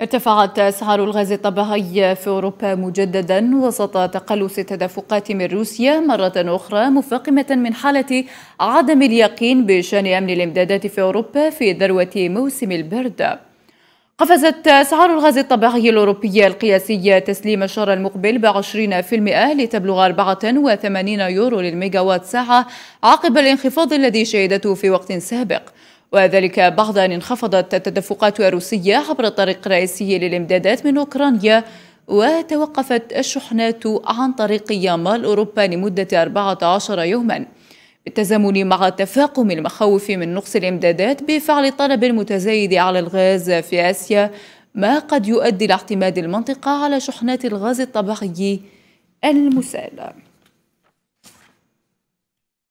ارتفعت أسعار الغاز الطبيعي في أوروبا مجددا وسط تقلص التدفقات من روسيا مرة أخرى مفاقمة من حالة عدم اليقين بشأن أمن الإمدادات في أوروبا في ذروة موسم البرد قفزت أسعار الغاز الطبيعي الأوروبية القياسية تسليم الشهر المقبل ب 20% لتبلغ 84 يورو للميجاوات ساعة عقب الانخفاض الذي شهدته في وقت سابق وذلك بعد أن انخفضت التدفقات الروسية عبر الطريق الرئيسي للإمدادات من أوكرانيا وتوقفت الشحنات عن طريق يامال أوروبا لمدة 14 يوماً بالتزامن مع تفاقم المخاوف من نقص الإمدادات بفعل الطلب المتزايد على الغاز في آسيا ما قد يؤدي لاعتماد المنطقة على شحنات الغاز الطبيعي المسال